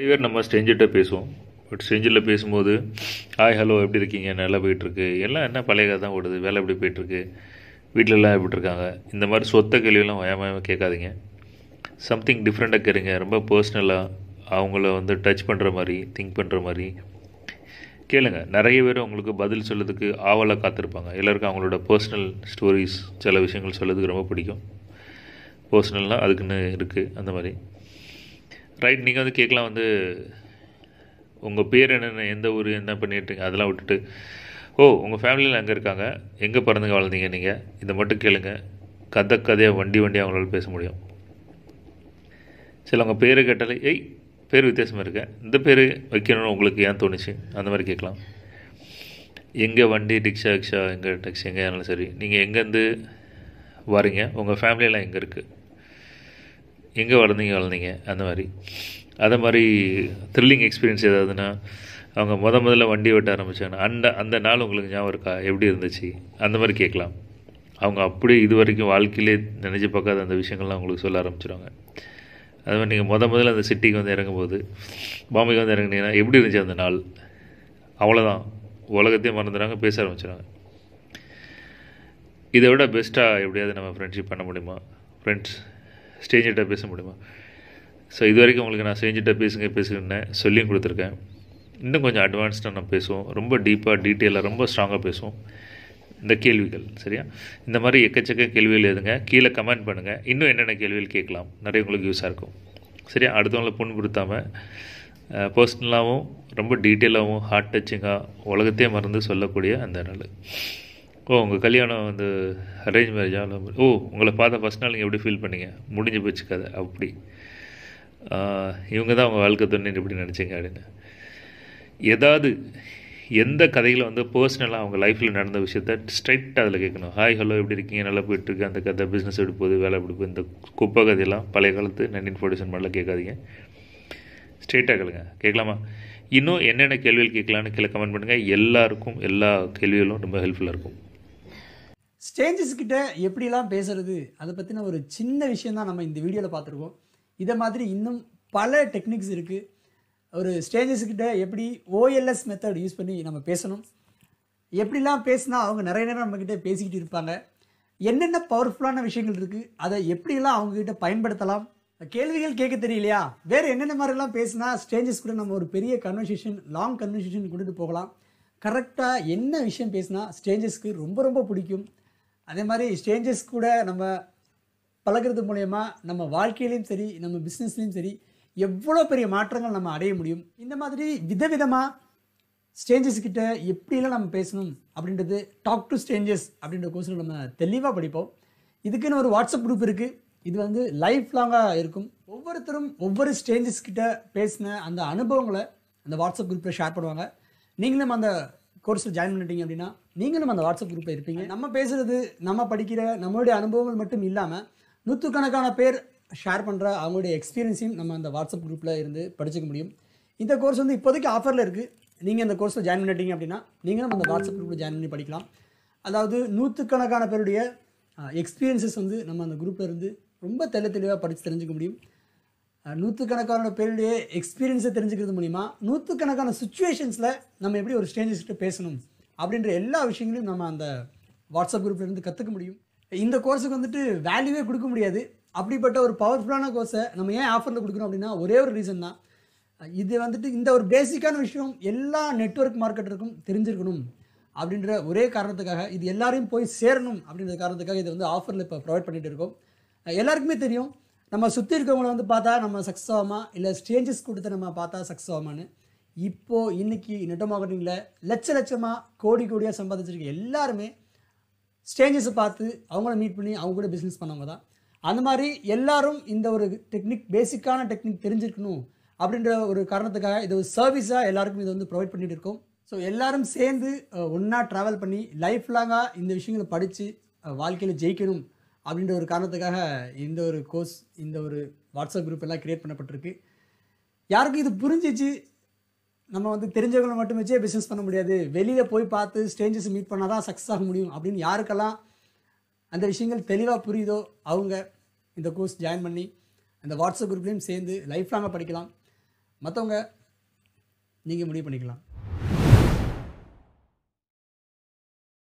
நிறைய பேர் நம்ம ஸ்டெஞ்சிட்ட பேசுவோம் பட் ஸ்டெஞ்சில் பேசும்போது ஹாய் ஹலோ எப்படி இருக்கீங்க நல்லா போயிட்டுருக்கு எல்லாம் என்ன பழைய தான் ஓடுது வேலை எப்படி போயிட்டுருக்கு வீட்டிலலாம் எப்படி இருக்காங்க இந்த மாதிரி சொத்த கேள்வியெல்லாம் வயமாக கேட்காதீங்க சம்திங் டிஃப்ரெண்ட்டாக கேளுங்க ரொம்ப பர்சனலாக அவங்கள வந்து டச் பண்ணுற மாதிரி திங்க் பண்ணுற மாதிரி கேளுங்க நிறைய பேர் உங்களுக்கு பதில் சொல்லுறதுக்கு ஆவலாக காத்திருப்பாங்க எல்லாருக்கும் அவங்களோட பர்சனல் ஸ்டோரிஸ் சில விஷயங்கள் சொல்லுறதுக்கு ரொம்ப பிடிக்கும் பர்சனல்னால் அதுக்குன்னு இருக்குது அந்த மாதிரி ரைட் நீங்கள் வந்து கேட்கலாம் வந்து உங்கள் பேர் என்னென்ன எந்த ஊர் என்ன பண்ணிட்டுருங்க அதெல்லாம் விட்டுட்டு ஓ உங்கள் ஃபேமிலியில் அங்கே இருக்காங்க எங்கே பிறந்துங்க வளர்ந்தீங்க நீங்கள் இதை மட்டும் கேளுங்க கதை கதையாக வண்டி வண்டி அவங்களால பேச முடியும் சில உங்கள் பேர் கேட்டாலே ஏய் பேர் வித்தியாசமாக இருக்கேன் இந்த பேர் வைக்கணும்னு உங்களுக்கு ஏன் தோணுச்சு அந்த மாதிரி கேட்கலாம் எங்கே வண்டி ரிக்ஷா ரிக்ஷா எங்கே டாக்ஸி எங்கே இருந்தாலும் சரி நீங்கள் எங்கேருந்து வரீங்க உங்கள் ஃபேமிலியெலாம் எங்கே இருக்குது எங்கே வளர்ந்தீங்க வளர்ந்தீங்க அந்த மாதிரி அதை மாதிரி த்ரில்லிங் எக்ஸ்பீரியன்ஸ் ஏதாவதுன்னா அவங்க முத முதல்ல வண்டி ஓட்ட ஆரம்பித்தாங்கன்னா அந்த அந்த நாள் உங்களுக்கு ஞாபகம் இருக்கா எப்படி இருந்துச்சு அந்த மாதிரி கேட்கலாம் அவங்க அப்படியே இது வரைக்கும் வாழ்க்கையிலே நினைச்சு பார்க்காத அந்த விஷயங்கள்லாம் உங்களுக்கு சொல்ல ஆரம்பிச்சிருவாங்க அது மாதிரி நீங்கள் முத முதல்ல அந்த சிட்டிக்கு வந்து இறங்கும்போது பாம்பேக்கு வந்து இறங்குனீங்கன்னா எப்படி இருந்துச்சு அந்த நாள் அவ்வளோதான் உலகத்தையும் மறந்துடுறாங்க பேச ஆரம்பிச்சிடுறாங்க இதை விட பெஸ்ட்டாக எப்படியாவது நம்ம ஃப்ரெண்ட்ஷிப் பண்ண முடியுமா ஃப்ரெண்ட்ஸ் ஸ்டேஜிட்ட பேச முடியுமா ஸோ இது வரைக்கும் உங்களுக்கு நான் ஸ்டேஜிட்ட பேசுங்க பேசுகிறேன்னு சொல்லியும் கொடுத்துருக்கேன் இன்னும் கொஞ்சம் அட்வான்ஸ்டாக நான் பேசுவோம் ரொம்ப டீப்பாக டீட்டெயிலாக ரொம்ப ஸ்ட்ராங்காக பேசுவோம் இந்த கேள்விகள் சரியா இந்த மாதிரி எக்கச்சக்க கேள்விகள் எதுங்க கீழே கமெண்ட் பண்ணுங்கள் இன்னும் என்னென்ன கேள்விகள் கேட்கலாம் நிறைய உங்களுக்கு யூஸாக இருக்கும் சரியா அடுத்தவங்களை புண்படுத்தாமல் பர்சனலாகவும் ரொம்ப டீட்டெயிலாகவும் ஹார்ட் டச்சிங்காக உலகத்தையே மறந்து சொல்லக்கூடிய அந்த நாள் ஓ உங்கள் கல்யாணம் வந்து அரேஞ்ச் மேரேஜ் இல்லை ஓ உங்களை பார்த்த ஃபஸ்ட் நாள் நீங்கள் எப்படி ஃபீல் பண்ணீங்க முடிஞ்சு போச்சு கதை அப்படி இவங்க தான் உங்கள் வாழ்க்கை துணைன்னு எப்படி நினச்சிங்க அப்படின்னு ஏதாவது எந்த கதையில் வந்து பர்சனலாக அவங்க லைஃப்பில் நடந்த விஷயத்த ஸ்ட்ரைட்டாக அதில் கேட்கணும் ஹாய் ஹலோ எப்படி இருக்கீங்க நல்லா போயிட்டுருக்கு அந்த கதை பிஸ்னஸ் எப்படி போகுது வேலை எப்படி போகுது இந்த குப்பை கதையெல்லாம் பழைய காலத்து நைன்டீன் ஃபோர்ட்டி செவன் மாதிரிலாம் கேட்காதீங்க ஸ்ட்ரெயிட்டாக கேளுங்க கேட்கலாமா இன்னும் என்னென்ன கேள்விகள் கேட்கலான்னு கீழே கமெண்ட் பண்ணுங்கள் எல்லாருக்கும் எல்லா கேள்விகளும் ரொம்ப ஹெல்ப்ஃபுல்லாக இருக்கும் ஸ்டேஞ்சஸ் கிட்ட எப்படிலாம் பேசுறது அதை பற்றின ஒரு சின்ன விஷயம் தான் நம்ம இந்த வீடியோவில் பார்த்துருக்கோம் இதை மாதிரி இன்னும் பல டெக்னிக்ஸ் இருக்குது ஒரு கிட்ட எப்படி ஓஎல்எஸ் மெத்தட் யூஸ் பண்ணி நம்ம பேசணும் எப்படிலாம் பேசுனா அவங்க நிறைய நேரம் நம்மக்கிட்ட பேசிக்கிட்டு இருப்பாங்க என்னென்ன பவர்ஃபுல்லான விஷயங்கள் இருக்குது அதை எப்படிலாம் அவங்கக்கிட்ட பயன்படுத்தலாம் கேள்விகள் கேட்க தெரியலையா வேறு என்னென்ன மாதிரிலாம் பேசினா ஸ்டேஞ்சஸ் கூட நம்ம ஒரு பெரிய கன்வர்சேஷன் லாங் கன்வர்சேஷன் கொண்டுட்டு போகலாம் கரெக்டாக என்ன விஷயம் பேசுனா ஸ்டேஞ்சஸ்க்கு ரொம்ப ரொம்ப பிடிக்கும் அதே மாதிரி ஸ்ட்ரேஞ்சர்ஸ் கூட நம்ம பழகிறது மூலயமா நம்ம வாழ்க்கையிலையும் சரி நம்ம பிஸ்னஸ்லேயும் சரி எவ்வளோ பெரிய மாற்றங்கள் நம்ம அடைய முடியும் இந்த மாதிரி விதவிதமாக ஸ்டேஞ்சஸ் கிட்ட எப்படிலாம் நம்ம பேசணும் அப்படின்றது டாக் டு ஸ்ட்ரேஞ்சர்ஸ் அப்படின்ற கோர்ஸில் நம்ம தெளிவாக படிப்போம் இதுக்குன்னு ஒரு வாட்ஸ்அப் குரூப் இருக்குது இது வந்து லைஃப் லாங்காக இருக்கும் ஒவ்வொருத்தரும் ஒவ்வொரு ஸ்டேஞ்சஸ் கிட்ட பேசின அந்த அனுபவங்களை அந்த வாட்ஸ்அப் குரூப்பில் ஷேர் பண்ணுவாங்க நீங்களும் அந்த கோர்ஸில் ஜாயின் பண்ணிட்டீங்க அப்படின்னா நீங்களும் அந்த வாட்ஸ்அப் குரூப்பில் இருப்பீங்க நம்ம பேசுகிறது நம்ம படிக்கிற நம்மளுடைய அனுபவங்கள் மட்டும் இல்லாமல் நூற்றுக்கணக்கான பேர் ஷேர் பண்ணுற அவங்களுடைய எக்ஸ்பீரியன்ஸையும் நம்ம அந்த வாட்ஸ்அப் குரூப்பில் இருந்து படிச்சுக்க முடியும் இந்த கோர்ஸ் வந்து இப்போதைக்கு ஆஃபரில் இருக்குது நீங்கள் இந்த கோர்ஸில் ஜாயின் பண்ணிட்டீங்க அப்படின்னா நீங்களும் அந்த வாட்ஸ்அப் குரூப்பில் ஜாயின் பண்ணி படிக்கலாம் அதாவது நூற்றுக்கணக்கான பேருடைய எக்ஸ்பீரியன்ஸஸ் வந்து நம்ம அந்த குரூப்பில் இருந்து ரொம்ப தெளி தெளிவாக படித்து தெரிஞ்சுக்க முடியும் நூற்றுக்கணக்கான பேருடைய எக்ஸ்பீரியன்ஸை தெரிஞ்சுக்கிறது மூலிமா நூற்றுக்கணக்கான சுச்சுவேஷன்ஸில் நம்ம எப்படி ஒரு ஸ்ட்ரேஞ்சர்ஸ்கிட்ட பேசணும் அப்படின்ற எல்லா விஷயங்களையும் நம்ம அந்த வாட்ஸ்அப் குரூப்லேருந்து கற்றுக்க முடியும் இந்த கோர்ஸுக்கு வந்துட்டு வேல்யூவே கொடுக்க முடியாது அப்படிப்பட்ட ஒரு பவர்ஃபுல்லான கோர்ஸை நம்ம ஏன் ஆஃபரில் கொடுக்குறோம் அப்படின்னா ஒரே ஒரு ரீசன் தான் இது வந்துட்டு இந்த ஒரு பேசிக்கான விஷயம் எல்லா நெட்ஒர்க் மார்க்கெட்டருக்கும் தெரிஞ்சிருக்கணும் அப்படின்ற ஒரே காரணத்துக்காக இது எல்லாரையும் போய் சேரணும் அப்படின்ற காரணத்துக்காக இதை வந்து ஆஃபரில் இப்போ ப்ரொவைட் பண்ணிகிட்டு இருக்கோம் எல்லாருக்குமே தெரியும் நம்ம சுற்றி இருக்கவங்கள வந்து பார்த்தா நம்ம சக்ஸஸ் ஆகுமா இல்லை ஸ்டேஞ்சஸ் கொடுத்து நம்ம பார்த்தா சக்ஸஸ் ஆகுமான்னு இப்போது இன்றைக்கி நெட்டோ மார்க்கெட்டிங்கில் லட்ச லட்சமாக கோடி கோடியாக சம்பாதிச்சிருக்க எல்லாருமே ஸ்டேஞ்சஸை பார்த்து அவங்கள மீட் பண்ணி அவங்க கூட பிஸ்னஸ் பண்ணவங்க தான் அந்த மாதிரி எல்லாரும் இந்த ஒரு டெக்னிக் பேசிக்கான டெக்னிக் தெரிஞ்சிருக்கணும் அப்படின்ற ஒரு காரணத்துக்காக இது ஒரு சர்வீஸாக எல்லாருக்கும் இதை வந்து ப்ரொவைட் பண்ணிகிட்டு இருக்கோம் ஸோ எல்லாரும் சேர்ந்து ஒன்றா ட்ராவல் பண்ணி லைஃப் லாங்காக இந்த விஷயங்களை படித்து வாழ்க்கையில் ஜெயிக்கணும் அப்படின்ற ஒரு காரணத்துக்காக இந்த ஒரு கோர்ஸ் இந்த ஒரு வாட்ஸ்அப் குரூப் எல்லாம் க்ரியேட் பண்ணப்பட்டிருக்கு யாருக்கும் இது புரிஞ்சிச்சு நம்ம வந்து தெரிஞ்சவங்களை மட்டும் வச்சே பிஸ்னஸ் பண்ண முடியாது வெளியில் போய் பார்த்து ஸ்டேஞ்சஸ் மீட் பண்ணால் தான் சக்ஸஸ் ஆக முடியும் அப்படின்னு யாருக்கெல்லாம் அந்த விஷயங்கள் தெளிவாக புரியுதோ அவங்க இந்த கோர்ஸ் ஜாயின் பண்ணி அந்த வாட்ஸ்அப் குரூப்லேயும் சேர்ந்து லைஃப் லாங்காக படிக்கலாம் மற்றவங்க நீங்கள் முடிவு பண்ணிக்கலாம்